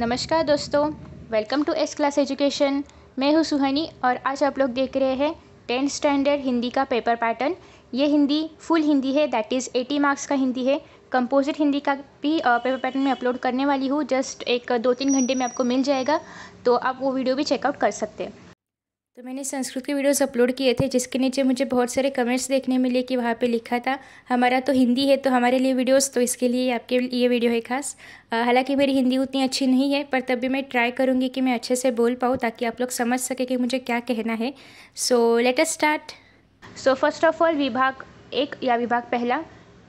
नमस्कार दोस्तों welcome to S class education मैं हूँ सुहनी और आज आप लोग देख रहे हैं टेंथ स्टैंडर्ड हिंदी का पेपर पैटर्न ये हिंदी फुल हिंदी है दैट इज़ एटी मार्क्स का हिंदी है कंपोजिट हिंदी का भी पेपर पैटर्न में अपलोड करने वाली हूँ जस्ट एक दो तीन घंटे में आपको मिल जाएगा तो आप वो वीडियो भी चेकआउट कर सकते हैं तो मैंने संस्कृत के वीडियोस अपलोड किए थे जिसके नीचे मुझे बहुत सारे कमेंट्स देखने मिले कि वहाँ पे लिखा था हमारा तो हिंदी है तो हमारे लिए वीडियोस तो इसके लिए आपके लिए वीडियो है खास हालांकि मेरी हिंदी उतनी अच्छी नहीं है पर तब भी मैं ट्राई करूँगी कि मैं अच्छे से बोल पाऊँ ताकि आप लोग समझ सके कि मुझे क्या कहना है so let's start so first of all विभाग एक या विभाग पहला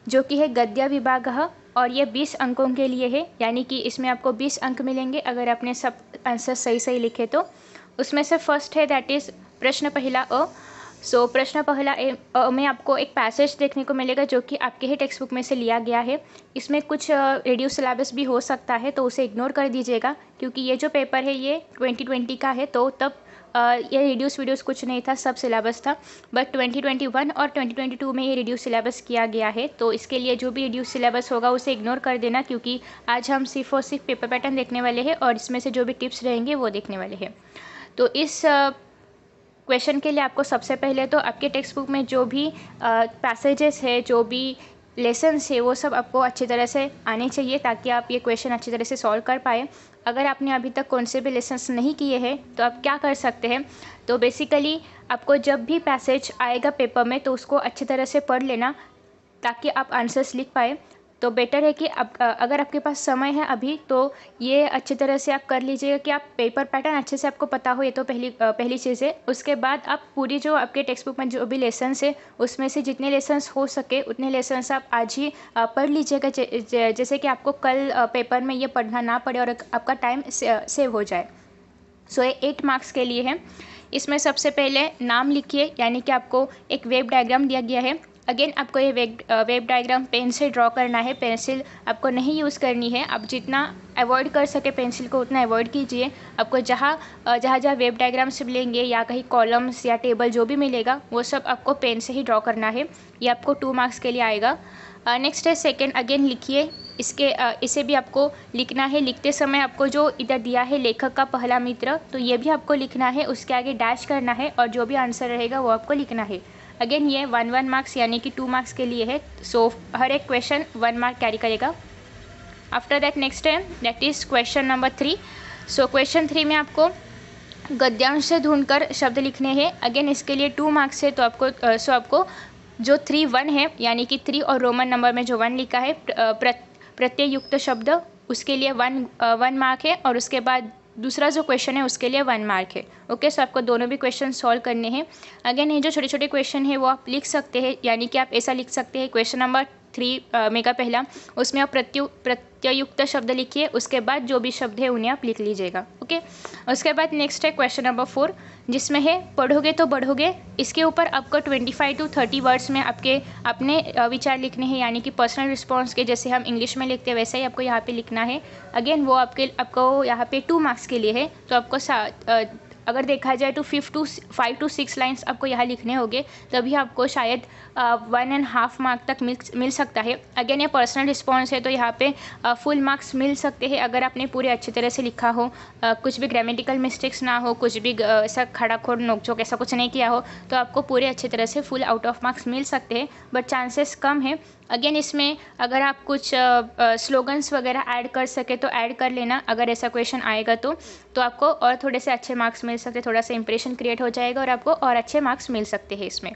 जो कि है गद्य विभाग और ये बीस अंकों के लिए है यानी कि इसमें आपको बीस अंक मिलेंगे अगर आपने सब आंसर सही सही लिखे तो उसमें से फर्स्ट है दैट इज़ प्रश्न पहला अ सो so, प्रश्न पहला ए, में आपको एक पैसेज देखने को मिलेगा जो कि आपके ही टेक्स्ट बुक में से लिया गया है इसमें कुछ रेडियो सिलेबस भी हो सकता है तो उसे इग्नोर कर दीजिएगा क्योंकि ये जो पेपर है ये 2020 का है तो तब आ, ये रेडियोस वीडियोस कुछ नहीं था सब सिलेबस था बट 2021 और 2022 में ये रेडियोस सिलेबस किया गया है तो इसके लिए जो भी रेडियोस सिलेबस होगा उसे इग्नोर कर देना क्योंकि आज हम सिर्फ और सिर्फ पेपर पैटर्न देखने वाले हैं और इसमें से जो भी टिप्स रहेंगे वो देखने वाले हैं तो इस क्वेश्चन के लिए आपको सबसे पहले तो आपके टेक्स्ट बुक में जो भी पैसेजेस है जो भी लेसन्स है वो सब आपको अच्छी तरह से आने चाहिए ताकि आप ये क्वेश्चन अच्छी तरह से सॉल्व कर पाए अगर आपने अभी तक कौन से भी लेसन्स नहीं किए हैं तो आप क्या कर सकते हैं तो बेसिकली आपको जब भी पैसेज आएगा पेपर में तो उसको अच्छी तरह से पढ़ लेना ताकि आप आंसर्स लिख पाए तो बेटर है कि अब अगर आपके पास समय है अभी तो ये अच्छे तरह से आप कर लीजिएगा कि आप पेपर पैटर्न अच्छे से आपको पता हो ये तो पहली पहली चीज़ है उसके बाद आप पूरी जो आपके टेक्स्ट बुक में जो भी लेसन है उसमें से जितने लेसन्स हो सके उतने लेसन्स आप आज ही पढ़ लीजिएगा जैसे कि आपको कल पेपर में ये पढ़ना ना पड़े और आपका टाइम सेव हो जाए सो ये एट मार्क्स के लिए है इसमें सबसे पहले नाम लिखिए यानी कि आपको एक वेब डायग्राम दिया गया है अगेन आपको ये वेब वेब डायग्राम पेन से ड्रॉ करना है पेंसिल आपको नहीं यूज़ करनी है आप जितना अवॉइड कर सके पेंसिल को उतना अवॉइड कीजिए आपको जहाँ जहाँ जहाँ वेब डायग्राम्स मिलेंगे या कहीं कॉलम्स या टेबल जो भी मिलेगा वो सब आपको पेन से ही ड्रॉ करना है ये आपको टू मार्क्स के लिए आएगा नेक्स्ट है सेकेंड अगेन लिखिए इसके इसे भी आपको लिखना है लिखते समय आपको जो इधर दिया है लेखक का पहला मित्र तो ये भी आपको लिखना है उसके आगे डैश करना है और जो भी आंसर रहेगा वो आपको लिखना है अगेन ये वन वन मार्क्स यानी कि टू मार्क्स के लिए है सो so, हर एक क्वेश्चन वन मार्क कैरी करेगा आफ्टर दैट नेक्स्ट है that is question number three so question three में आपको गद्यांश से ढूंढकर शब्द लिखने हैं अगेन इसके लिए टू मार्क्स है तो आपको सो uh, so आपको जो थ्री वन है यानी कि थ्री और रोमन नंबर में जो वन लिखा है प्रत्ययुक्त शब्द उसके लिए वन वन मार्क है और उसके बाद दूसरा जो क्वेश्चन है उसके लिए वन मार्क है ओके सो आपको दोनों भी क्वेश्चन सॉल्व करने हैं अगेन ये जो छोटे छोटे क्वेश्चन है वो आप लिख सकते हैं यानी कि आप ऐसा लिख सकते हैं क्वेश्चन नंबर थ्री में का पहला उसमें आप प्रत्यु प्रत्ययुक्त शब्द लिखिए उसके बाद जो भी शब्द है उन्हें आप लिख लीजिएगा ओके उसके बाद नेक्स्ट है क्वेश्चन नंबर फोर जिसमें है पढ़ोगे तो बढ़ोगे इसके ऊपर आपको twenty five to thirty words में आपके अपने विचार लिखने हैं यानी कि पर्सनल रिस्पॉन्स के जैसे हम इंग्लिश में लिखते हैं वैसे ही आपको यहाँ पर लिखना है अगेन वो आपके आपको यहाँ पर टू मार्क्स के लिए है तो आपको अगर देखा जाए तो fifth to five to six lines आपको यहाँ लिखने होंगे तभी आपको शायद वन एंड हाफ मार्क तक मिल मिल सकता है अगेन ये पर्सनल रिस्पॉन्स है तो यहाँ पे फुल मार्क्स मिल सकते हैं अगर आपने पूरे अच्छी तरह से लिखा हो कुछ भी ग्रामेटिकल मिस्टेक्स ना हो कुछ भी ऐसा खड़ा खोड़ नोकझोंक ऐसा कुछ नहीं किया हो तो आपको पूरे अच्छी तरह से फुल आउट ऑफ मार्क्स मिल सकते हैं बट चांसेस कम है अगेन इसमें अगर आप कुछ स्लोगन्स वगैरह ऐड कर सके तो ऐड कर लेना अगर ऐसा क्वेश्चन आएगा तो तो आपको और थोड़े से अच्छे मार्क्स मिल सकते थोड़ा सा इंप्रेशन क्रिएट हो जाएगा और आपको और अच्छे मार्क्स मिल सकते हैं इसमें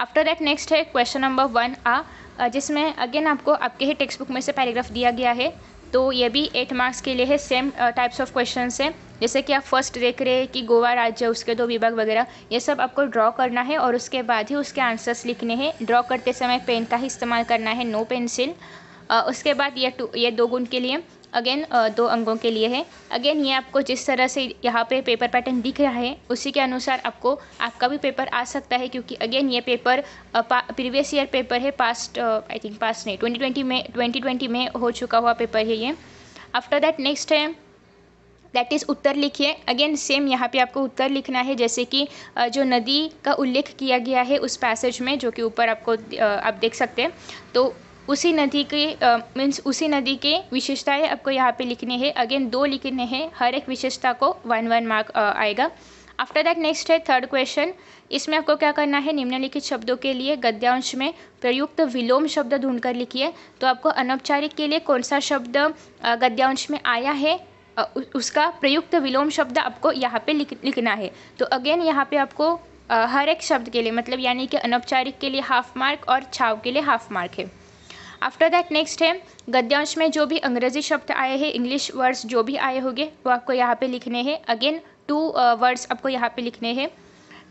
आफ्टर दैट नेक्स्ट है क्वेश्चन नंबर वन आ जिसमें अगेन आपको आपके ही टेक्स्ट बुक में से पैराग्राफ दिया गया है तो ये भी एट मार्क्स के लिए है सेम टाइप्स ऑफ क्वेश्चन है जैसे कि आप फर्स्ट देख रहे हैं कि गोवा राज्य उसके दो विभाग वगैरह ये सब आपको ड्रॉ करना है और उसके बाद ही उसके आंसर्स लिखने हैं ड्रॉ करते समय पेन का ही इस्तेमाल करना है नो पेंसिल उसके बाद ये टू ये दो गुण के लिए अगेन uh, दो अंगों के लिए है अगेन ये आपको जिस तरह से यहाँ पे पेपर पैटर्न दिख रहा है उसी के अनुसार आपको आपका भी पेपर आ सकता है क्योंकि अगेन ये पेपर प्रीवियस ईयर पेपर है पास्ट आई थिंक पास्ट नहीं ट्वेंटी ट्वेंटी में ट्वेंटी ट्वेंटी में हो चुका हुआ पेपर है ये आफ्टर दैट नेक्स्ट है दैट इज़ उत्तर लिखिए अगेन सेम यहाँ पे आपको उत्तर लिखना है जैसे कि uh, जो नदी का उल्लेख किया गया है उस पैसेज में जो कि ऊपर आपको uh, आप देख सकते हैं तो उसी नदी के मीन्स उसी नदी के विशेषताएं आपको यहाँ पे लिखने हैं अगेन दो लिखने हैं हर एक विशेषता को वन वन मार्क आएगा आफ्टर दैट नेक्स्ट है थर्ड क्वेश्चन इसमें आपको क्या करना है निम्नलिखित शब्दों के लिए गद्यांश में प्रयुक्त विलोम शब्द ढूंढकर लिखिए तो आपको अनौपचारिक के लिए कौन सा शब्द गद्यांश में आया है उसका प्रयुक्त विलोम शब्द आपको यहाँ पे लिख लिखना है तो अगेन यहाँ पे आपको हर एक शब्द के लिए मतलब यानी कि अनौपचारिक के लिए हाफ मार्क और छाव के लिए हाफ मार्क है आफ्टर दैट नेक्स्ट है गद्यांश में जो भी अंग्रेजी शब्द आए हैं इंग्लिश वर्ड्स जो भी आए होंगे वो आपको यहाँ पे लिखने हैं अगेन टू वर्ड्स आपको यहाँ पे लिखने हैं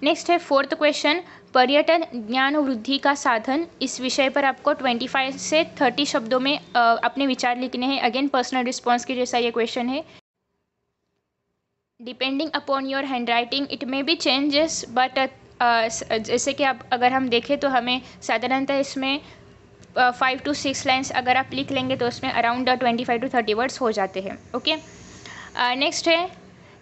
नेक्स्ट है फोर्थ क्वेश्चन पर्यटन ज्ञान वृद्धि का साधन इस विषय पर आपको ट्वेंटी फाइव से थर्टी शब्दों में uh, अपने विचार लिखने हैं अगेन पर्सनल रिस्पॉन्स के जैसा ये क्वेश्चन है depending upon your handwriting it may be changes but जैसे कि आप अगर हम देखें तो हमें साधारणतः इसमें फाइव टू सिक्स लाइन्स अगर आप लिख लेंगे तो उसमें around twenty five to thirty words हो जाते हैं ओके नेक्स्ट है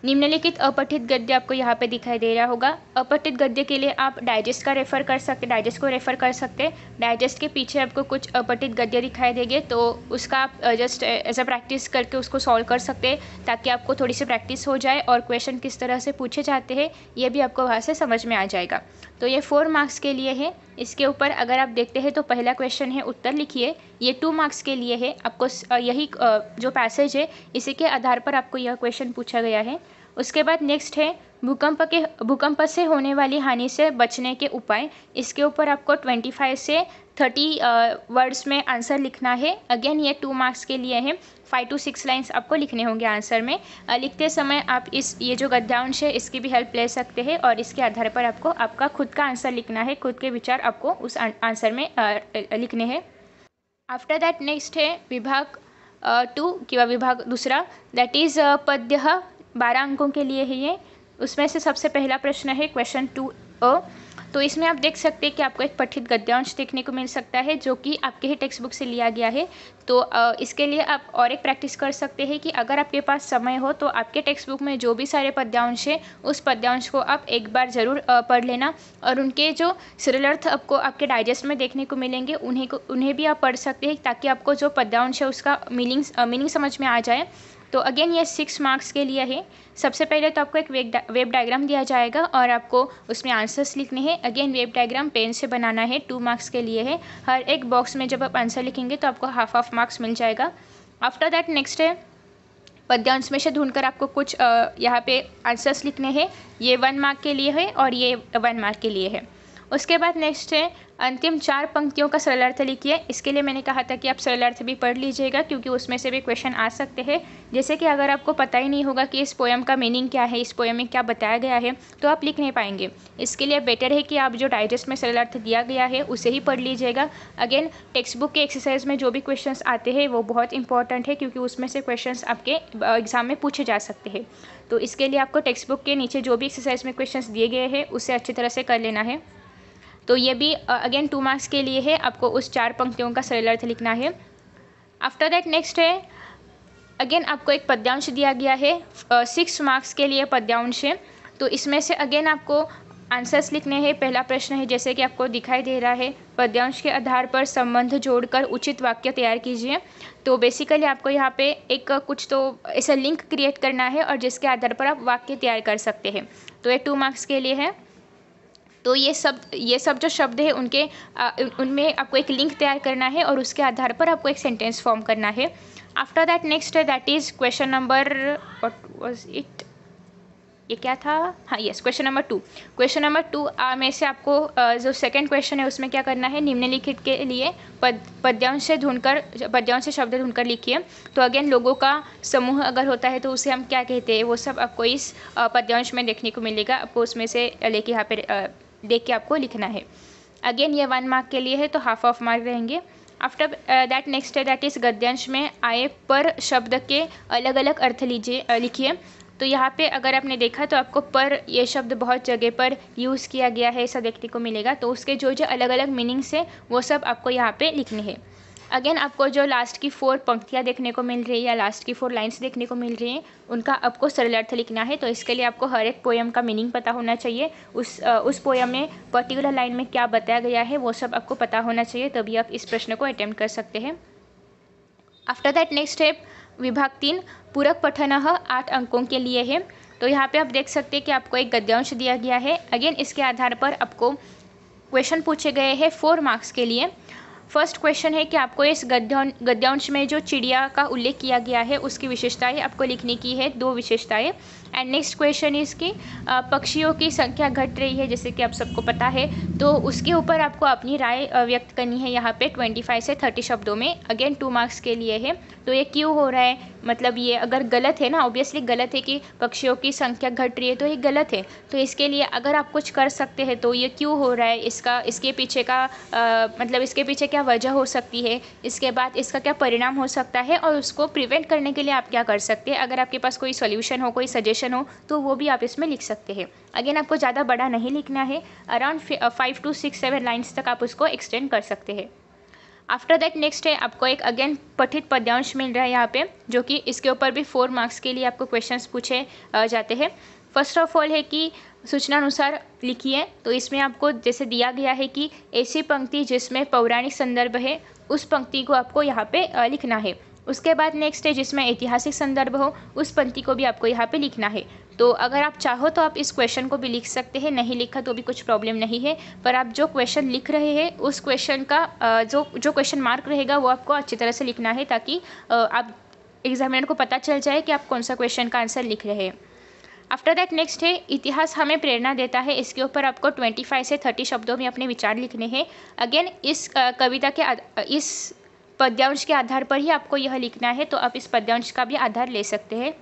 निम्नलिखित अपठित गद्य आपको यहाँ पे दिखाई दे रहा होगा अपठित गद्य के लिए आप डाइजेस्ट का रेफ़र कर सकते डाइजेस्ट को रेफ़र कर सकते हैं डाइजेस्ट के पीछे आपको कुछ अपठित गद्य दिखाई देंगे तो उसका आप जस्ट एज अ प्रैक्टिस करके उसको सॉल्व कर सकते हैं ताकि आपको थोड़ी सी प्रैक्टिस हो जाए और क्वेश्चन किस तरह से पूछे जाते हैं ये भी आपको वहाँ से समझ में आ जाएगा तो ये फोर मार्क्स के लिए है इसके ऊपर अगर आप देखते हैं तो पहला क्वेश्चन है उत्तर लिखिए ये टू मार्क्स के लिए है आपको यही जो पैसेज है इसी के आधार पर आपको यह क्वेश्चन पूछा गया है उसके बाद नेक्स्ट है भूकंप के भूकंप से होने वाली हानि से बचने के उपाय इसके ऊपर आपको ट्वेंटी फाइव से थर्टी वर्ड्स में आंसर लिखना है अगेन ये टू मार्क्स के लिए है फाइव टू सिक्स लाइन्स आपको लिखने होंगे आंसर में लिखते समय आप इस ये जो गद्यांश है इसकी भी हेल्प ले सकते हैं और इसके आधार पर आपको आपका खुद का आंसर लिखना है खुद के विचार आपको उस आंसर में लिखने हैं आफ्टर दैट नेक्स्ट है विभाग टू कि विभाग दूसरा दैट इज़ पद्य बारह अंकों के लिए है ये उसमें से सबसे पहला प्रश्न है क्वेश्चन टू अ तो इसमें आप देख सकते हैं कि आपको एक पठित गद्यांश देखने को मिल सकता है जो कि आपके ही टेक्स्ट बुक से लिया गया है तो इसके लिए आप और एक प्रैक्टिस कर सकते हैं कि अगर आपके पास समय हो तो आपके टेक्स्ट बुक में जो भी सारे पद्यांश हैं उस पद्यांश को आप एक बार ज़रूर पढ़ लेना और उनके जो सरलर्थ आपको आपके डाइजेस्ट में देखने को मिलेंगे उन्हें को उन्हें भी आप पढ़ सकते हैं ताकि आपको जो पद्यांश है उसका मीनिंग मीनिंग समझ में आ जाए तो अगेन ये सिक्स मार्क्स के लिए है सबसे पहले तो आपको एक वेब वेब डायग्राम दिया जाएगा और आपको उसमें आंसर्स लिखने हैं अगेन वेब डायग्राम पेन से बनाना है टू मार्क्स के लिए है हर एक बॉक्स में जब आप आंसर लिखेंगे तो आपको हाफ हाफ मार्क्स मिल जाएगा आफ्टर दैट नेक्स्ट है पद्यांश में से ढूंढकर आपको कुछ यहाँ पे आंसर्स लिखने हैं ये वन मार्क के लिए है और ये वन मार्क के लिए है उसके बाद नेक्स्ट है अंतिम चार पंक्तियों का अर्थ लिखिए इसके लिए मैंने कहा था कि आप अर्थ भी पढ़ लीजिएगा क्योंकि उसमें से भी क्वेश्चन आ सकते हैं जैसे कि अगर आपको पता ही नहीं होगा कि इस पोएम का मीनिंग क्या है इस पोएम में क्या बताया गया है तो आप लिख नहीं पाएंगे इसके लिए बेटर है कि आप जो डाइजेस्ट में अर्थ दिया गया है उसे ही पढ़ लीजिएगा अगेन टेक्स्ट बुक के एक्सरसाइज में जो भी क्वेश्चन आते हैं वो बहुत इंपॉर्टेंट है क्योंकि उसमें से क्वेश्चन आपके एग्जाम में पूछे जा सकते हैं तो इसके लिए आपको टेक्स्ट बुक के नीचे जो भी एक्सरसाइज में क्वेश्चन दिए गए हैं उसे अच्छी तरह से कर लेना है तो ये भी अगेन टू मार्क्स के लिए है आपको उस चार पंक्तियों का सरल अर्थ लिखना है आफ्टर दैट नेक्स्ट है अगेन आपको एक पद्यांश दिया गया है सिक्स मार्क्स के लिए पद्यांश है तो इसमें से अगेन आपको आंसर्स लिखने हैं पहला प्रश्न है जैसे कि आपको दिखाई दे रहा है पद्यांश के आधार पर संबंध जोड़कर उचित वाक्य तैयार कीजिए तो बेसिकली आपको यहाँ पे एक कुछ तो ऐसा लिंक क्रिएट करना है और जिसके आधार पर आप वाक्य तैयार कर सकते हैं तो ये टू मार्क्स के लिए है तो ये सब ये सब जो शब्द है उनके उनमें आपको एक लिंक तैयार करना है और उसके आधार पर आपको एक सेंटेंस फॉर्म करना है आफ्टर दैट नेक्स्ट है that is question number what was it ये क्या था हाँ yes question number two question number two में से आपको जो सेकंड क्वेश्चन है उसमें क्या करना है निम्नलिखित के लिए पद पद्यांश से ढूंढकर पद्यांश से शब्द ढूंढकर लिखिए तो अगेन लोगों का समूह अगर होता है तो उसे हम क्या कहते हैं वो सब आपको इस पद्यांश में देखने को मिलेगा आपको उसमें से लेके यहाँ पे देख के आपको लिखना है अगेन ये वन मार्क के लिए है तो हाफ ऑफ मार्क रहेंगे आफ्टर दैट नेक्स्ट है दैट इज़ गद्यांश में आए पर शब्द के अलग अलग अर्थ लीजिए लिखिए तो यहाँ पे अगर आपने देखा तो आपको पर ये शब्द बहुत जगह पर यूज़ किया गया है ऐसा देखने को मिलेगा तो उसके जो जो अलग अलग मीनिंग्स हैं वो सब आपको यहाँ पे लिखने हैं अगेन आपको जो लास्ट की फोर पंक्तियाँ देखने को मिल रही है या लास्ट की फोर लाइन्स देखने को मिल रही हैं उनका आपको सरल अर्थ लिखना है तो इसके लिए आपको हर एक पोएम का मीनिंग पता होना चाहिए उस उस पोएम में पर्टिकुलर लाइन में क्या बताया गया है वो सब आपको पता होना चाहिए तभी आप इस प्रश्न को अटैम्प्ट कर सकते हैं आफ्टर दैट नेक्स्ट स्टेप विभाग तीन पूरक पठन आठ अंकों के लिए है तो यहाँ पे आप देख सकते हैं कि आपको एक गद्यांश दिया गया है अगेन इसके आधार पर आपको क्वेश्चन पूछे गए हैं फोर मार्क्स के लिए फर्स्ट क्वेश्चन है कि आपको इस गद्या गद्यांश में जो चिड़िया का उल्लेख किया गया है उसकी विशेषताएं आपको लिखने की है दो विशेषताएं एंड नेक्स्ट क्वेश्चन इज़ कि पक्षियों की संख्या घट रही है जैसे कि आप सबको पता है तो उसके ऊपर आपको अपनी राय व्यक्त करनी है यहाँ पे 25 से 30 शब्दों में अगेन टू मार्क्स के लिए है तो ये क्यों हो रहा है मतलब ये अगर गलत है ना ऑब्वियसली गलत है कि पक्षियों की संख्या घट रही है तो ये गलत है तो इसके लिए अगर आप कुछ कर सकते हैं तो ये क्यों हो रहा है इसका इसके पीछे का आ, मतलब इसके पीछे क्या वजह हो सकती है इसके बाद इसका क्या परिणाम हो सकता है और उसको प्रिवेंट करने के लिए आप क्या कर सकते हैं अगर आपके पास कोई सोल्यूशन हो कोई सजेशन क्वेश्चन हो तो वो भी आप इसमें लिख सकते हैं अगेन आपको ज़्यादा बड़ा नहीं लिखना है around five to six seven lines तक आप उसको एक्सटेंड कर सकते हैं आफ्टर दैट नेक्स्ट है आपको एक अगेन पठित पद्यांश मिल रहा है यहाँ पे जो कि इसके ऊपर भी फोर मार्क्स के लिए आपको क्वेश्चंस पूछे uh, जाते हैं फर्स्ट ऑफ ऑल है कि सूचना अनुसार लिखिए तो इसमें आपको जैसे दिया गया है कि ऐसी पंक्ति जिसमें पौराणिक संदर्भ है उस पंक्ति को आपको यहाँ पे uh, लिखना है उसके बाद नेक्स्ट है जिसमें ऐतिहासिक संदर्भ हो उस पंक्ति को भी आपको यहाँ पे लिखना है तो अगर आप चाहो तो आप इस क्वेश्चन को भी लिख सकते हैं नहीं लिखा तो भी कुछ प्रॉब्लम नहीं है पर आप जो क्वेश्चन लिख रहे हैं उस क्वेश्चन का जो जो क्वेश्चन मार्क रहेगा वो आपको अच्छी तरह से लिखना है ताकि आप एग्जामिनर को पता चल जाए कि आप कौन सा क्वेश्चन का आंसर लिख रहे हैं आफ्टर दैट नेक्स्ट है इतिहास हमें प्रेरणा देता है इसके ऊपर आपको 25 से 30 शब्दों में अपने विचार लिखने हैं अगेन इस कविता के इस पद्यांश के आधार पर ही आपको यह लिखना है तो आप इस पद्यांश का भी आधार ले सकते हैं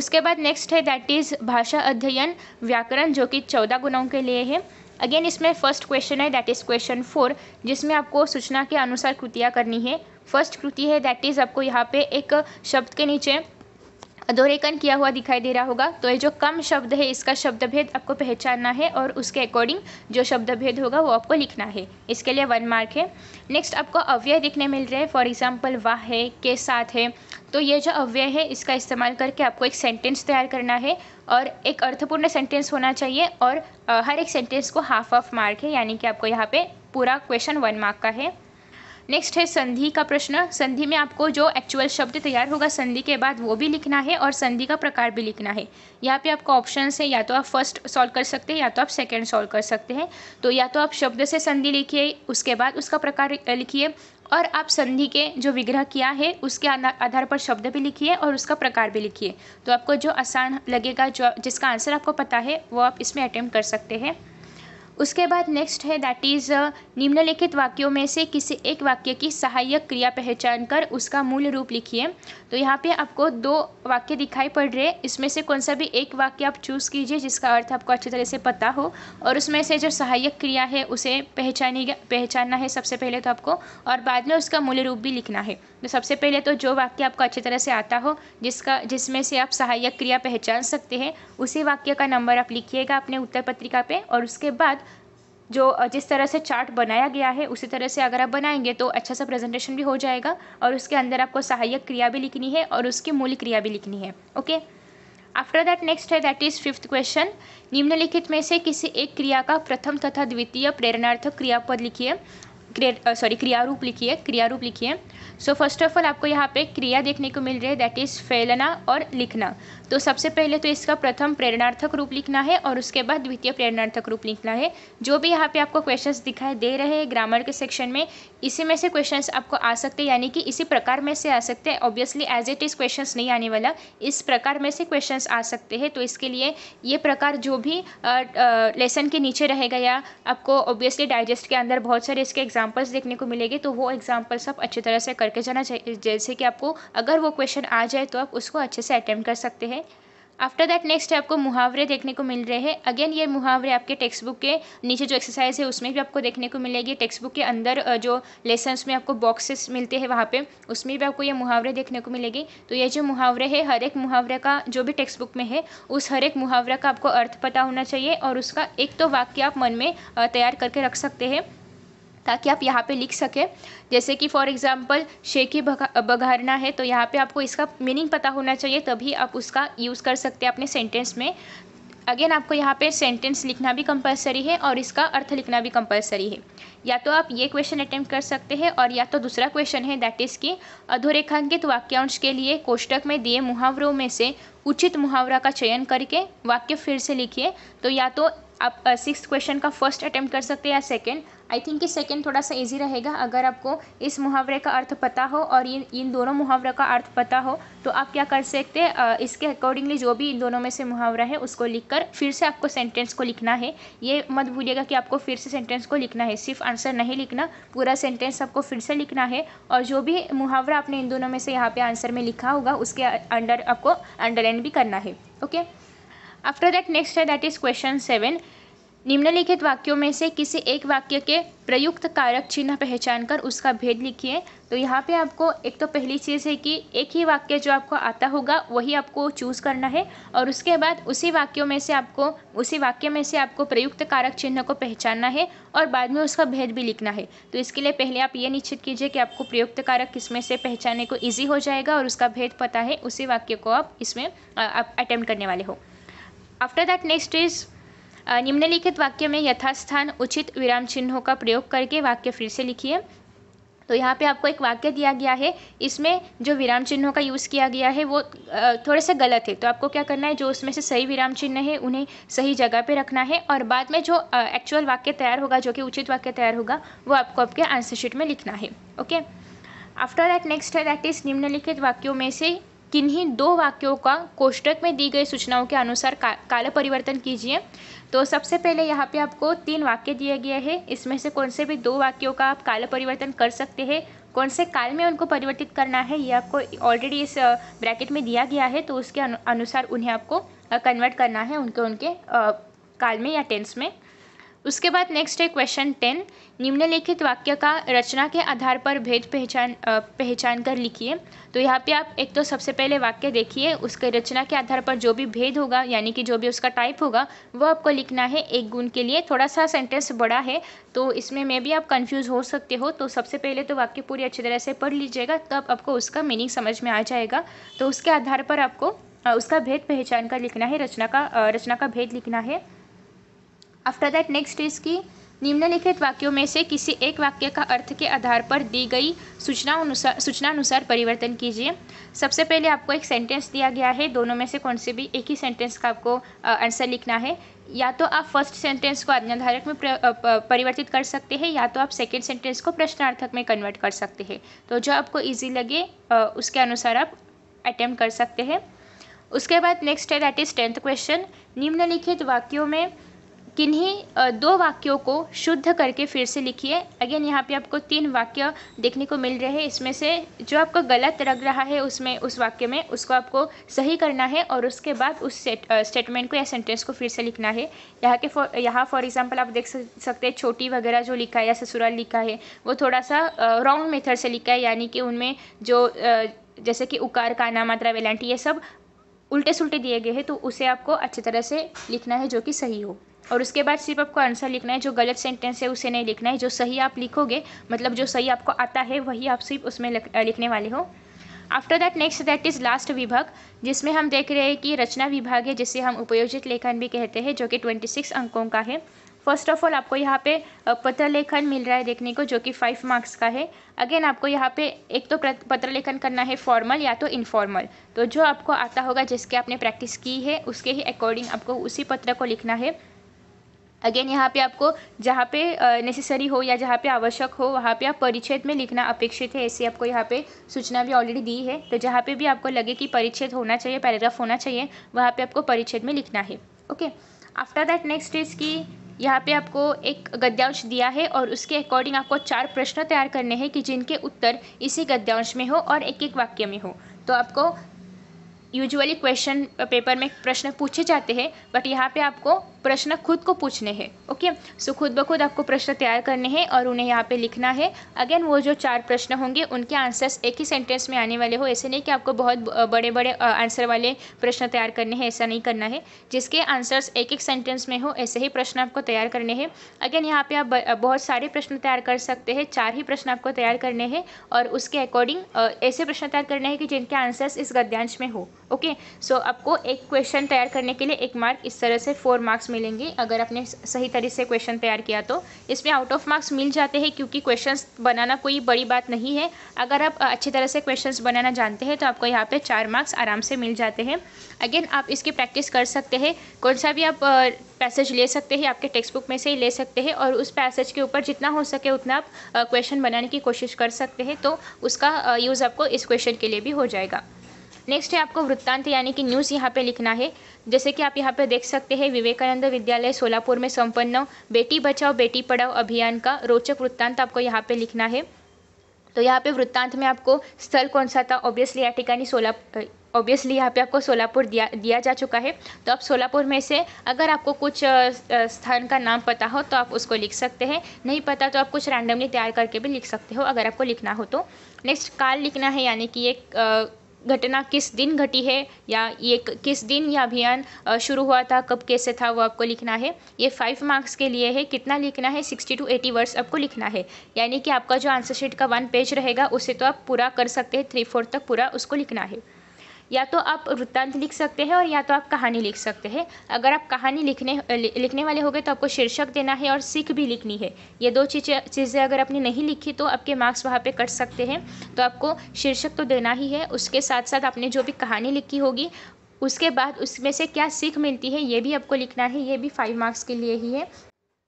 उसके बाद नेक्स्ट है दैट इज़ भाषा अध्ययन व्याकरण जो कि चौदह गुणों के लिए है अगेन इसमें फर्स्ट क्वेश्चन है दैट इज़ क्वेश्चन फोर जिसमें आपको सूचना के अनुसार कृतियाँ करनी है फर्स्ट कृति है दैट इज़ आपको यहाँ पे एक शब्द के नीचे दोहरेकन किया हुआ दिखाई दे रहा होगा तो ये जो कम शब्द है इसका शब्द भेद आपको पहचानना है और उसके अकॉर्डिंग जो शब्द भेद होगा वो आपको लिखना है इसके लिए वन मार्क है नेक्स्ट आपको अव्यय दिखने मिल रहे हैं फॉर एग्जाम्पल वाह है के साथ है तो ये जो अव्यय है इसका इस्तेमाल करके आपको एक सेंटेंस तैयार करना है और एक अर्थपूर्ण सेंटेंस होना चाहिए और हर एक सेंटेंस को हाफ ऑफ मार्क है यानी कि आपको यहाँ पर पूरा क्वेश्चन वन मार्क का है नेक्स्ट है संधि का प्रश्न संधि में आपको जो एक्चुअल शब्द तैयार होगा संधि के बाद वो भी लिखना है और संधि का प्रकार भी लिखना है यहाँ पे आपका ऑप्शन है या तो आप फर्स्ट सॉल्व कर सकते हैं या तो आप सेकेंड सॉल्व कर सकते हैं तो या तो आप शब्द से संधि लिखिए उसके बाद उसका प्रकार लिखिए और आप संधि के जो विग्रह किया है उसके आधार पर शब्द भी लिखिए और उसका प्रकार भी लिखिए तो आपको जो आसान लगेगा जो जिसका आंसर आपको पता है वो आप इसमें अटैम्प्ट कर सकते हैं उसके बाद नेक्स्ट है दैट इज़ uh, निम्नलिखित वाक्यों में से किसी एक वाक्य की सहायक क्रिया पहचान कर उसका मूल रूप लिखिए तो यहाँ पे आपको दो वाक्य दिखाई पड़ रहे इसमें से कौन सा भी एक वाक्य आप चूज़ कीजिए जिसका अर्थ आपको अच्छी तरह से पता हो और उसमें से जो सहायक क्रिया है उसे पहचानी पहचानना है सबसे पहले तो आपको और बाद में उसका मूल रूप भी लिखना है तो सबसे पहले तो जो वाक्य आपको अच्छी तरह से आता हो जिसका जिसमें से आप सहायक क्रिया पहचान सकते हैं उसी वाक्य का नंबर आप लिखिएगा अपने उत्तर पत्रिका पर और उसके बाद जो जिस तरह से चार्ट बनाया गया है उसी तरह से अगर आप बनाएंगे तो अच्छा सा प्रेजेंटेशन भी हो जाएगा और उसके अंदर आपको सहायक क्रिया भी लिखनी है और उसकी मूल क्रिया भी लिखनी है ओके आफ्टर दैट नेक्स्ट है दैट इज़ फिफ्थ क्वेश्चन निम्नलिखित में से किसी एक क्रिया का प्रथम तथा द्वितीय प्रेरणार्थक क्रियापद लिखिए सॉरी क्रियारूप लिखिए क्रियारूप लिखिए सो फर्स्ट ऑफ ऑल आपको यहाँ पे क्रिया देखने को मिल रही है दैट इज़ फैलना और लिखना तो सबसे पहले तो इसका प्रथम प्रेरणार्थक रूप लिखना है और उसके बाद द्वितीय प्रेरणार्थक रूप लिखना है जो भी यहाँ पे आपको क्वेश्चंस दिखाई दे रहे हैं ग्रामर के सेक्शन में इसी में से क्वेश्चंस आपको आ सकते हैं यानी कि इसी प्रकार में से आ सकते हैं obviously as it is question नहीं आने वाला इस प्रकार में से क्वेश्चन आ सकते हैं तो इसके लिए ये प्रकार जो भी लेसन के नीचे रहेगा या आपको ऑब्वियसली डाइजेस्ट के अंदर बहुत सारे इसके एग्जाम्पल्स देखने को मिलेगी तो वो एग्जाम्पल्स आप अच्छी तरह से कर करके जाना चाहिए जैसे कि आपको अगर वो क्वेश्चन आ जाए तो आप उसको अच्छे से अटैम्प्ट कर सकते हैं आफ्टर दैट नेक्स्ट आपको मुहावरे देखने को मिल रहे हैं अगेन ये मुहावरे आपके टेक्स्ट बुक के नीचे जो एक्सरसाइज है उसमें भी आपको देखने को मिलेगी टेक्स्ट बुक के अंदर जो लेसन में आपको बॉक्सेस मिलते हैं वहाँ पे उसमें भी आपको ये मुहावरे देखने को मिलेगी तो ये जो मुहावरे है हर एक मुहावरे का जो भी टेक्स्ट बुक में है उस हर एक मुहावरे का आपको अर्थ पता होना चाहिए और उसका एक तो वाक्य आप मन में तैयार करके रख सकते हैं ताकि आप यहाँ पे लिख सकें जैसे कि फॉर एग्ज़ाम्पल शेखी बघारना है तो यहाँ पे आपको इसका मीनिंग पता होना चाहिए तभी आप उसका यूज़ कर सकते हैं अपने सेंटेंस में अगेन आपको यहाँ पे सेंटेंस लिखना भी कंपलसरी है और इसका अर्थ लिखना भी कंपलसरी है या तो आप ये क्वेश्चन अटैम्प्ट कर सकते हैं और या तो दूसरा क्वेश्चन है दैट इज़ कि अधोरेखांकित वाक्यांश के लिए कोष्टक में दिए मुहावरों में से उचित मुहावरा का चयन करके वाक्य फिर से लिखिए तो या तो आप सिक्स क्वेश्चन का फर्स्ट अटैम्प्ट कर सकते हैं या सेकेंड आई थिंक कि सेकेंड थोड़ा सा इजी रहेगा अगर आपको इस मुहावरे का अर्थ पता हो और इन इन दोनों मुहावरे का अर्थ पता हो तो आप क्या कर सकते हैं इसके अकॉर्डिंगली जो भी इन दोनों में से मुहावरा है उसको लिखकर फिर से आपको सेंटेंस को लिखना है ये मत भूलिएगा कि आपको फिर से सेंटेंस को लिखना है सिर्फ आंसर नहीं लिखना पूरा सेंटेंस आपको फिर से लिखना है और जो भी मुहावरा आपने इन दोनों में से यहाँ पर आंसर में लिखा होगा उसके अंडर आपको अंडरलाइन भी करना है okay okay? After that next है दैट इज क्वेश्चन सेवन निम्नलिखित वाक्यों में से किसी एक वाक्य के प्रयुक्त कारक चिन्ह पहचान कर उसका भेद लिखिए तो यहाँ पे आपको एक तो पहली चीज़ है कि एक ही वाक्य जो आपको आता होगा वही आपको चूज़ करना है और उसके बाद उसी वाक्यों में से आपको उसी वाक्य में से आपको प्रयुक्त कारक चिन्ह को पहचानना है और बाद में उसका भेद भी लिखना है तो इसके लिए पहले आप ये निश्चित कीजिए कि आपको प्रयुक्त कारक किसमें से पहचानने को ईजी हो जाएगा और उसका भेद पता है उसी वाक्य को आप इसमें आप अटैम्प्ट करने वाले हो आफ्टर दैट नेक्स्ट इज निम्नलिखित वाक्य में यथास्थान उचित विराम चिन्हों का प्रयोग करके वाक्य फिर से लिखिए तो यहाँ पे आपको एक वाक्य दिया गया है इसमें जो विराम चिन्हों का यूज़ किया गया है वो थोड़े से गलत है तो आपको क्या करना है जो उसमें से सही विराम चिन्ह है उन्हें सही जगह पे रखना है और बाद में जो एक्चुअल वाक्य तैयार होगा जो कि उचित वाक्य तैयार होगा वो आपको आपके आंसर शीट में लिखना है ओके आफ्टर दैट नेक्स्ट है दैट इज़ निम्नलिखित वाक्यों में से किन्हीं दो वाक्यों का कोष्टक में दी गई सूचनाओं के अनुसार का, काला परिवर्तन कीजिए तो सबसे पहले यहाँ पे आपको तीन वाक्य दिया गया है इसमें से कौन से भी दो वाक्यों का आप काला परिवर्तन कर सकते हैं कौन से काल में उनको परिवर्तित करना है ये आपको ऑलरेडी इस ब्रैकेट में दिया गया है तो उसके अनुसार उन्हें आपको कन्वर्ट करना है उनके उनके काल में या टेंस में उसके बाद नेक्स्ट है क्वेश्चन टेन निम्नलिखित वाक्य का रचना के आधार पर भेद पहचान पहचान कर लिखिए तो यहाँ पे आप एक तो सबसे पहले वाक्य देखिए उसके रचना के आधार पर जो भी भेद होगा यानी कि जो भी उसका टाइप होगा वह आपको लिखना है एक गुण के लिए थोड़ा सा सेंटेंस बड़ा है तो इसमें मे भी आप कन्फ्यूज़ हो सकते हो तो सबसे पहले तो वाक्य पूरी अच्छी तरह से पढ़ लीजिएगा तब आपको उसका मीनिंग समझ में आ जाएगा तो उसके आधार पर आपको उसका भेद पहचान कर लिखना है रचना का रचना का भेद लिखना है आफ्टर दैट नेक्स्ट इज की निम्नलिखित वाक्यों में से किसी एक वाक्य का अर्थ के आधार पर दी गई सूचना अनुसार सूचना अनुसार परिवर्तन कीजिए सबसे पहले आपको एक सेंटेंस दिया गया है दोनों में से कौन से भी एक ही सेंटेंस का आपको आंसर लिखना है या तो आप फर्स्ट सेंटेंस को आज्ञाधारक में परिवर्तित कर सकते हैं या तो आप सेकेंड सेंटेंस को प्रश्नार्थक में कन्वर्ट कर सकते हैं तो जो आपको ईजी लगे उसके अनुसार आप अटैम्प्ट कर सकते हैं उसके बाद नेक्स्ट है दैट इज़ टेंथ क्वेश्चन निम्नलिखित वाक्यों में किन्हीं दो वाक्यों को शुद्ध करके फिर से लिखिए अगेन यहाँ पे आपको तीन वाक्य देखने को मिल रहे हैं इसमें से जो आपको गलत लग रहा है उसमें उस वाक्य में उसको आपको सही करना है और उसके बाद उस स्टेटमेंट को या सेंटेंस को फिर से लिखना है यहाँ के फॉर यहाँ फॉर एग्जाम्पल आप देख सकते हैं छोटी वगैरह जो लिखा है या ससुराल लिखा है वो थोड़ा सा रॉन्ग मेथड से लिखा है यानी कि उनमें जो जैसे कि उकार काना मात्रा वेलांटी ये सब उल्टे सुलटे दिए गए हैं तो उसे आपको अच्छी तरह से लिखना है जो कि सही हो और उसके बाद सिर्फ आपको आंसर लिखना है जो गलत सेंटेंस है उसे नहीं लिखना है जो सही आप लिखोगे मतलब जो सही आपको आता है वही आप सिर्फ उसमें लिखने वाले हो after that next that is last विभाग जिसमें हम देख रहे हैं कि रचना विभाग है जिसे हम उपयोजित लेखन भी कहते हैं जो कि ट्वेंटी सिक्स अंकों का है फर्स्ट ऑफ ऑल आपको यहाँ पे पत्र लेखन मिल रहा है देखने को जो कि फाइव मार्क्स का है अगेन आपको यहाँ पे एक तो पत्र लेखन करना है फॉर्मल या तो इनफॉर्मल तो जो आपको आता होगा जिसके आपने प्रैक्टिस की है उसके ही अकॉर्डिंग आपको उसी पत्र को लिखना है अगेन यहाँ पे आपको जहाँ पे नेसेसरी हो या जहाँ पे आवश्यक हो वहाँ पे आप परिच्छेद में लिखना अपेक्षित है ऐसी आपको यहाँ पे सूचना भी ऑलरेडी दी है तो जहाँ पे भी आपको लगे कि परिच्छेद होना चाहिए पैराग्राफ होना चाहिए वहाँ पे आपको परिच्छेद में लिखना है okay after that next is की यहाँ पे आपको एक गद्यांश दिया है और उसके अकॉर्डिंग आपको चार प्रश्न तैयार करने हैं कि जिनके उत्तर इसी गद्यांश में हो और एक एक वाक्य में हो तो आपको यूजुअली क्वेश्चन पेपर में प्रश्न पूछे जाते हैं बट यहाँ पे आपको प्रश्न खुद को पूछने हैं ओके सो खुद ब खुद आपको प्रश्न तैयार करने हैं और उन्हें यहाँ पे लिखना है अगेन वो जो चार प्रश्न होंगे उनके आंसर्स एक ही सेंटेंस में आने वाले हो ऐसे नहीं कि आपको बहुत बड़े बड़े आंसर वाले प्रश्न तैयार करने हैं ऐसा नहीं करना है जिसके आंसर्स एक एक सेंटेंस में हो ऐसे ही प्रश्न आपको तैयार करने हैं अगेन यहाँ पर आप बहुत सारे प्रश्न तैयार कर सकते हैं चार ही प्रश्न आपको तैयार करने हैं और उसके अकॉर्डिंग ऐसे प्रश्न तैयार करने हैं कि जिनके आंसर्स इस गद्यांश में हो ओके सो आपको एक क्वेश्चन तैयार करने के लिए एक मार्क इस तरह से फोर मार्क्स मिलेंगे अगर आपने सही तरीके से क्वेश्चन तैयार किया तो इसमें आउट ऑफ मार्क्स मिल जाते हैं क्योंकि क्वेश्चंस बनाना कोई बड़ी बात नहीं है अगर आप अच्छी तरह से क्वेश्चंस बनाना जानते हैं तो आपको यहाँ पे चार मार्क्स आराम से मिल जाते हैं अगेन आप इसकी प्रैक्टिस कर सकते हैं कौन सा भी आप पैसेज ले सकते हैं आपके टेक्स्ट बुक में से ही ले सकते हैं और उस पैसेज के ऊपर जितना हो सके उतना आप क्वेश्चन बनाने की कोशिश कर सकते हैं तो उसका यूज़ आपको इस क्वेश्चन के लिए भी हो जाएगा नेक्स्ट है आपको वृत्तांत यानी कि न्यूज़ यहाँ पे लिखना है जैसे कि आप यहाँ पे देख सकते हैं विवेकानंद विद्यालय सोलापुर में संपन्न बेटी बचाओ बेटी पढ़ाओ अभियान का रोचक वृत्तांत आपको यहाँ पे लिखना है तो यहाँ पे वृत्तांत में आपको स्थल कौन सा था ऑब्वियसली यह ठिकाने सोला ऑब्वियसली यहाँ पे आपको सोलापुर दिया दिया जा चुका है तो आप सोलापुर में से अगर आपको कुछ स्थान का नाम पता हो तो आप उसको लिख सकते हैं नहीं पता तो आप कुछ रैंडमली तैयार करके भी लिख सकते हो अगर आपको लिखना हो तो नेक्स्ट काल लिखना है यानी कि एक घटना किस दिन घटी है या ये किस दिन यह अभियान शुरू हुआ था कब कैसे था वो आपको लिखना है ये फाइव मार्क्स के लिए है कितना लिखना है सिक्सटी टू एटी वर्ड्स आपको लिखना है यानी कि आपका जो आंसर शीट का वन पेज रहेगा उसे तो आप पूरा कर सकते हैं थ्री फोर्थ तक पूरा उसको लिखना है या तो आप वृत्तांत लिख सकते हैं और या तो आप कहानी लिख सकते हैं अगर आप कहानी लिखने लिखने वाले होंगे तो आपको शीर्षक देना है और सीख भी लिखनी है ये दो चीज़ें चीज़ें अगर आपने नहीं लिखी तो आपके मार्क्स वहाँ पे कट सकते हैं तो आपको शीर्षक तो देना ही है उसके साथ साथ आपने जो भी कहानी लिखी होगी उसके बाद उसमें से क्या सीख मिलती है ये भी आपको लिखना है ये भी फाइव मार्क्स के लिए ही है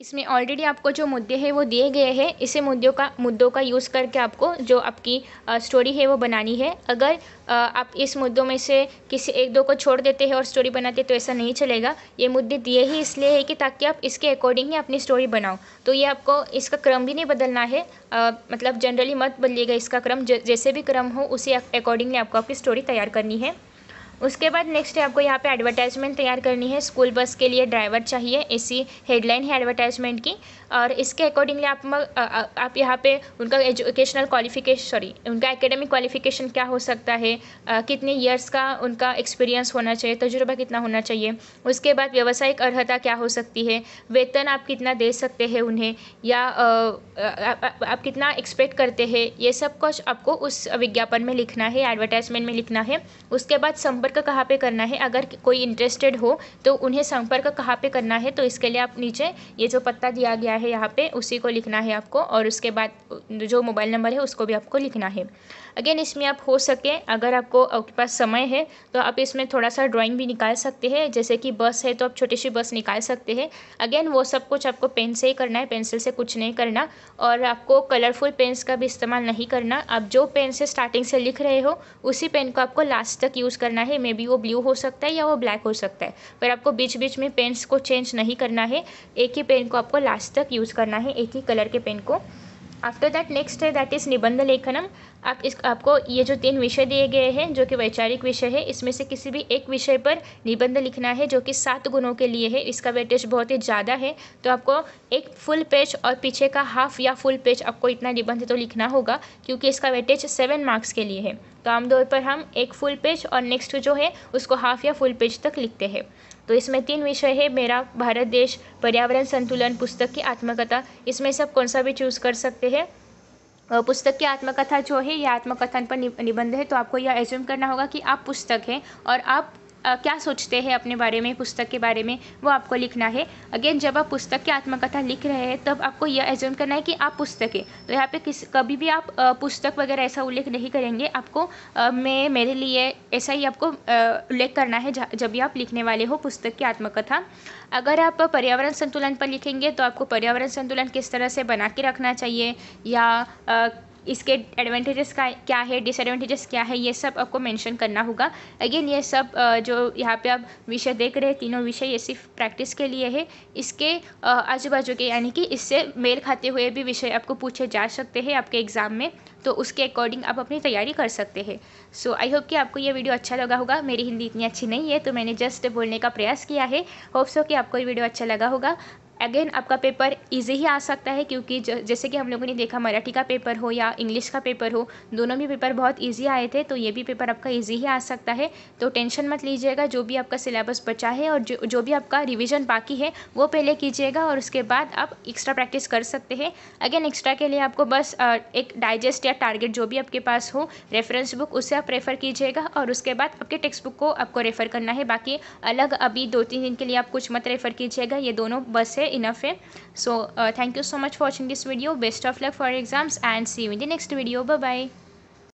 इसमें ऑलरेडी आपको जो मुद्दे हैं वो दिए गए हैं इसे मुद्दों का मुद्दों का यूज़ करके आपको जो आपकी स्टोरी है वो बनानी है अगर आप इस मुद्दों में से किसी एक दो को छोड़ देते हैं और स्टोरी बनाते तो ऐसा नहीं चलेगा ये मुद्दे दिए ही इसलिए है कि ताकि आप इसके अकॉर्डिंग ही अपनी स्टोरी बनाओ तो ये आपको इसका क्रम भी नहीं बदलना है आ, मतलब जनरली मत बदलिएगा इसका क्रम जैसे भी क्रम हो उसी अकॉर्डिंगली आपको आपकी स्टोरी तैयार करनी है उसके बाद नेक्स्ट है आपको यहाँ पे एडवर्टाइजमेंट तैयार करनी है स्कूल बस के लिए ड्राइवर चाहिए ऐसी हेडलाइन है एडवर्टाइजमेंट की और इसके अकॉर्डिंगली आप आ, आप यहाँ पे उनका एजुकेशनल क्वालिफिकेशन सॉरी उनका एकेडमिक क्वालिफिकेशन क्या हो सकता है आ, कितने ईयर्स का उनका एक्सपीरियंस होना चाहिए तजुर्बा कितना होना चाहिए उसके बाद व्यावसायिक अर्हता क्या हो सकती है वेतन आप कितना दे सकते हैं उन्हें या आ, आ, आ, आ, आप कितना एक्सपेक्ट करते हैं ये सब कुछ आपको उस विज्ञापन में लिखना है एडवर्टाइजमेंट में लिखना है उसके बाद संपर्क संपर्क कहाँ पे करना है अगर कोई इंटरेस्टेड हो तो उन्हें संपर्क कहाँ पे करना है तो इसके लिए आप नीचे ये जो पत्ता दिया गया है यहाँ पे उसी को लिखना है आपको और उसके बाद जो मोबाइल नंबर है उसको भी आपको लिखना है अगेन इसमें आप हो सके अगर आपको आपके पास समय है तो आप इसमें थोड़ा सा ड्राइंग भी निकाल सकते हैं जैसे कि बस है तो आप छोटी सी बस निकाल सकते हैं अगेन वो सब कुछ आपको पेन से ही करना है पेंसिल से कुछ नहीं करना और आपको कलरफुल पेन्स का भी इस्तेमाल नहीं करना आप जो पेन से स्टार्टिंग से लिख रहे हो उसी पेन को आपको लास्ट तक यूज़ करना है मे बी वो ब्लू हो सकता है या वो ब्लैक हो सकता है पर आपको बीच बीच में पेंट्स को चेंज नहीं करना है एक ही पेन को आपको लास्ट तक यूज़ करना है एक ही कलर के पेन को आफ्टर दैट नेक्स्ट है दैट इज़ निबंध लेखनम आप इस आपको ये जो तीन विषय दिए गए हैं जो कि वैचारिक विषय है इसमें से किसी भी एक विषय पर निबंध लिखना है जो कि सात गुणों के लिए है इसका वेटेज बहुत ही ज़्यादा है तो आपको एक फुल पेज और पीछे का हाफ या फुल पेज आपको इतना निबंध तो लिखना होगा क्योंकि इसका वेटेज सेवन मार्क्स के लिए है तो आमतौर पर हम एक फुल पेज और नेक्स्ट जो है उसको हाफ या फुल पेज तक लिखते हैं तो इसमें तीन विषय है मेरा भारत देश पर्यावरण संतुलन पुस्तक की आत्मकथा इसमें से आप कौन सा भी चूज़ कर सकते हैं पुस्तक की आत्मकथा जो है यह आत्मकथन पर निबंध है तो आपको यह एज्यूम करना होगा कि आप पुस्तक हैं और आप क्या सोचते हैं अपने बारे में पुस्तक के बारे में वो आपको लिखना है अगेन जब आप पुस्तक की आत्मकथा लिख रहे हैं तब आपको यह एज्यूम करना है कि आप पुस्तक है तो यहाँ पे किस कभी भी आप पुस्तक वगैरह ऐसा उल्लेख नहीं करेंगे आपको मैं मेरे लिए ऐसा ही आपको उल्लेख करना है जब भी आप लिखने वाले हो पुस्तक की आत्मकथा अगर आप पर्यावरण संतुलन पर लिखेंगे तो आपको पर्यावरण संतुलन किस तरह से बना के रखना चाहिए या इसके एडवांटेजेस का क्या है डिसएडवांटेजेस क्या है ये सब आपको मेंशन करना होगा अगेन ये सब जो यहाँ पे आप विषय देख रहे हैं तीनों विषय ये सिर्फ प्रैक्टिस के लिए है इसके आजू बाजू के यानी कि इससे मेल खाते हुए भी विषय आपको पूछे जा सकते हैं आपके एग्ज़ाम में तो उसके अकॉर्डिंग आप अपनी तैयारी कर सकते हैं सो आई होप कि आपको ये वीडियो अच्छा लगा होगा मेरी हिंदी इतनी अच्छी नहीं है तो मैंने जस्ट बोलने का प्रयास किया है होप सो कि आपको ये वीडियो अच्छा लगा होगा अगेन आपका पेपर ईजी ही आ सकता है क्योंकि जैसे कि हम लोगों ने देखा मराठी का पेपर हो या इंग्लिश का पेपर हो दोनों भी पेपर बहुत ईजी आए थे तो ये भी पेपर आपका ईजी ही आ सकता है तो टेंशन मत लीजिएगा जो भी आपका सिलेबस बचा है और जो जो भी आपका रिविज़न बाकी है वो पहले कीजिएगा और उसके बाद आप एक्स्ट्रा प्रैक्टिस कर सकते हैं अगेन एक्स्ट्रा के लिए आपको बस एक डाइजेस्ट या टारगेट जो भी आपके पास हो रेफरेंस बुक उससे आप रेफ़र कीजिएगा और उसके बाद आपके टेक्स्ट बुक को आपको रेफ़र करना है बाकी अलग अभी दो तीन दिन के लिए आप कुछ मत रेफ़र कीजिएगा ये दोनों बस है enough hai so uh, thank you so much for watching this video best of luck for exams and see you in the next video bye bye